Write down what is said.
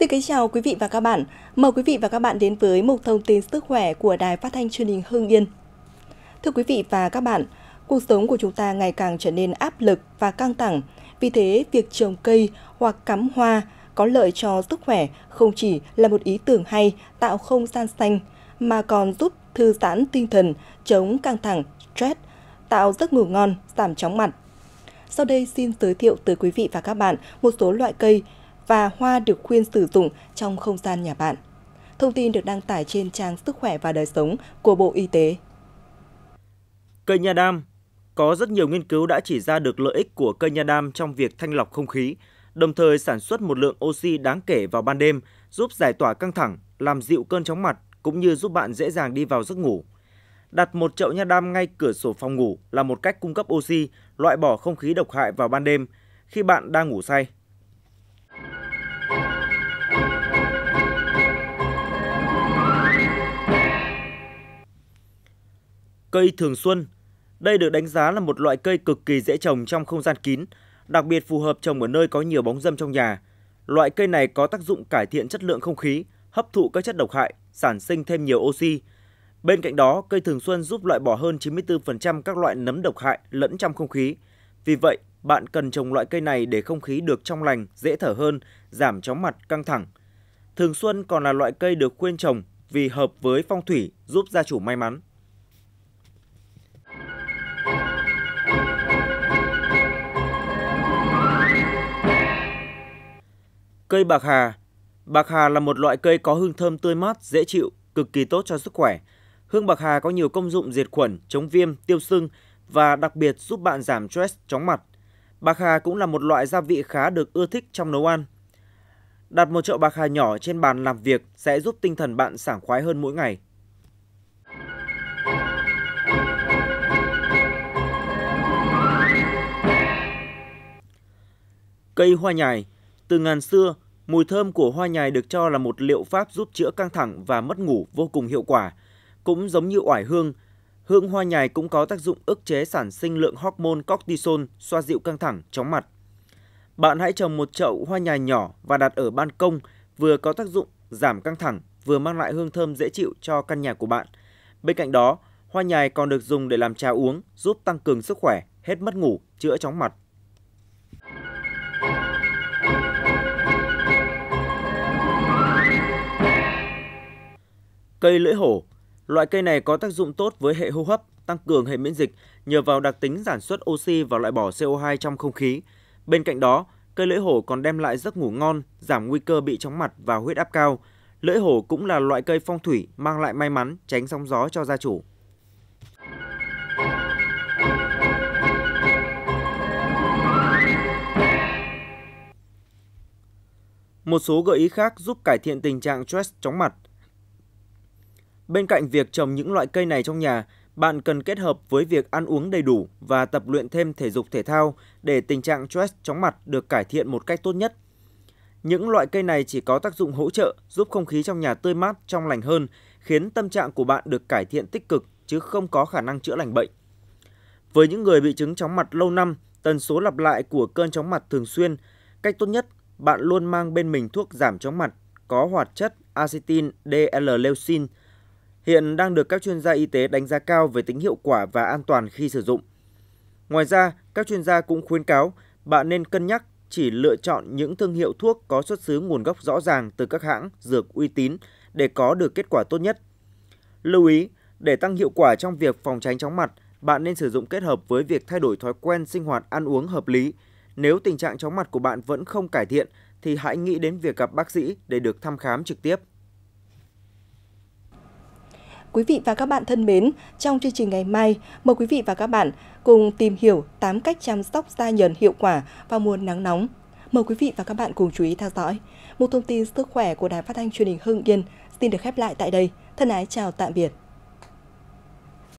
Xin kính chào quý vị và các bạn. Mời quý vị và các bạn đến với một thông tin sức khỏe của Đài Phát thanh Truyền hình Hưng Yên. Thưa quý vị và các bạn, cuộc sống của chúng ta ngày càng trở nên áp lực và căng thẳng. Vì thế, việc trồng cây hoặc cắm hoa có lợi cho sức khỏe không chỉ là một ý tưởng hay tạo không gian xanh, mà còn giúp thư giãn tinh thần, chống căng thẳng, stress, tạo giấc ngủ ngon, giảm chóng mặt. Sau đây xin giới thiệu tới quý vị và các bạn một số loại cây và hoa được khuyên sử dụng trong không gian nhà bạn. Thông tin được đăng tải trên trang Sức khỏe và đời sống của Bộ Y tế. Cây nha đam Có rất nhiều nghiên cứu đã chỉ ra được lợi ích của cây nha đam trong việc thanh lọc không khí, đồng thời sản xuất một lượng oxy đáng kể vào ban đêm, giúp giải tỏa căng thẳng, làm dịu cơn chóng mặt cũng như giúp bạn dễ dàng đi vào giấc ngủ. Đặt một chậu nha đam ngay cửa sổ phòng ngủ là một cách cung cấp oxy, loại bỏ không khí độc hại vào ban đêm khi bạn đang ngủ say. cây thường xuân. Đây được đánh giá là một loại cây cực kỳ dễ trồng trong không gian kín, đặc biệt phù hợp trồng ở nơi có nhiều bóng râm trong nhà. Loại cây này có tác dụng cải thiện chất lượng không khí, hấp thụ các chất độc hại, sản sinh thêm nhiều oxy. Bên cạnh đó, cây thường xuân giúp loại bỏ hơn 94% các loại nấm độc hại lẫn trong không khí. Vì vậy, bạn cần trồng loại cây này để không khí được trong lành, dễ thở hơn, giảm chóng mặt, căng thẳng. Thường xuân còn là loại cây được khuyên trồng vì hợp với phong thủy, giúp gia chủ may mắn. Cây bạc hà Bạc hà là một loại cây có hương thơm tươi mát, dễ chịu, cực kỳ tốt cho sức khỏe. Hương bạc hà có nhiều công dụng diệt khuẩn, chống viêm, tiêu sưng và đặc biệt giúp bạn giảm stress, chóng mặt. Bạc hà cũng là một loại gia vị khá được ưa thích trong nấu ăn. Đặt một chậu bạc hà nhỏ trên bàn làm việc sẽ giúp tinh thần bạn sảng khoái hơn mỗi ngày. Cây hoa nhài từ ngàn xưa, mùi thơm của hoa nhài được cho là một liệu pháp giúp chữa căng thẳng và mất ngủ vô cùng hiệu quả. Cũng giống như oải hương, hương hoa nhài cũng có tác dụng ức chế sản sinh lượng hormone cortisol, xoa dịu căng thẳng, chóng mặt. Bạn hãy trồng một chậu hoa nhài nhỏ và đặt ở ban công, vừa có tác dụng giảm căng thẳng, vừa mang lại hương thơm dễ chịu cho căn nhà của bạn. Bên cạnh đó, hoa nhài còn được dùng để làm trà uống, giúp tăng cường sức khỏe, hết mất ngủ, chữa chóng mặt. Cây lưỡi hổ, loại cây này có tác dụng tốt với hệ hô hấp, tăng cường hệ miễn dịch nhờ vào đặc tính sản xuất oxy và loại bỏ CO2 trong không khí. Bên cạnh đó, cây lưỡi hổ còn đem lại giấc ngủ ngon, giảm nguy cơ bị chóng mặt và huyết áp cao. Lưỡi hổ cũng là loại cây phong thủy mang lại may mắn, tránh sóng gió cho gia chủ. Một số gợi ý khác giúp cải thiện tình trạng stress chóng mặt – Bên cạnh việc trồng những loại cây này trong nhà, bạn cần kết hợp với việc ăn uống đầy đủ và tập luyện thêm thể dục thể thao để tình trạng stress chóng mặt được cải thiện một cách tốt nhất. Những loại cây này chỉ có tác dụng hỗ trợ giúp không khí trong nhà tươi mát, trong lành hơn, khiến tâm trạng của bạn được cải thiện tích cực chứ không có khả năng chữa lành bệnh. Với những người bị chứng chóng mặt lâu năm, tần số lặp lại của cơn chóng mặt thường xuyên, cách tốt nhất bạn luôn mang bên mình thuốc giảm chóng mặt có hoạt chất acetin dl leucine hiện đang được các chuyên gia y tế đánh giá cao về tính hiệu quả và an toàn khi sử dụng. Ngoài ra, các chuyên gia cũng khuyến cáo bạn nên cân nhắc chỉ lựa chọn những thương hiệu thuốc có xuất xứ nguồn gốc rõ ràng từ các hãng dược uy tín để có được kết quả tốt nhất. Lưu ý, để tăng hiệu quả trong việc phòng tránh chóng mặt, bạn nên sử dụng kết hợp với việc thay đổi thói quen sinh hoạt ăn uống hợp lý. Nếu tình trạng chóng mặt của bạn vẫn không cải thiện thì hãy nghĩ đến việc gặp bác sĩ để được thăm khám trực tiếp. Quý vị và các bạn thân mến, trong chương trình ngày mai, mời quý vị và các bạn cùng tìm hiểu 8 cách chăm sóc da nhờn hiệu quả vào mùa nắng nóng. Mời quý vị và các bạn cùng chú ý theo dõi. Một thông tin sức khỏe của Đài Phát thanh truyền hình Hưng Yên xin được khép lại tại đây. Thân ái chào tạm biệt.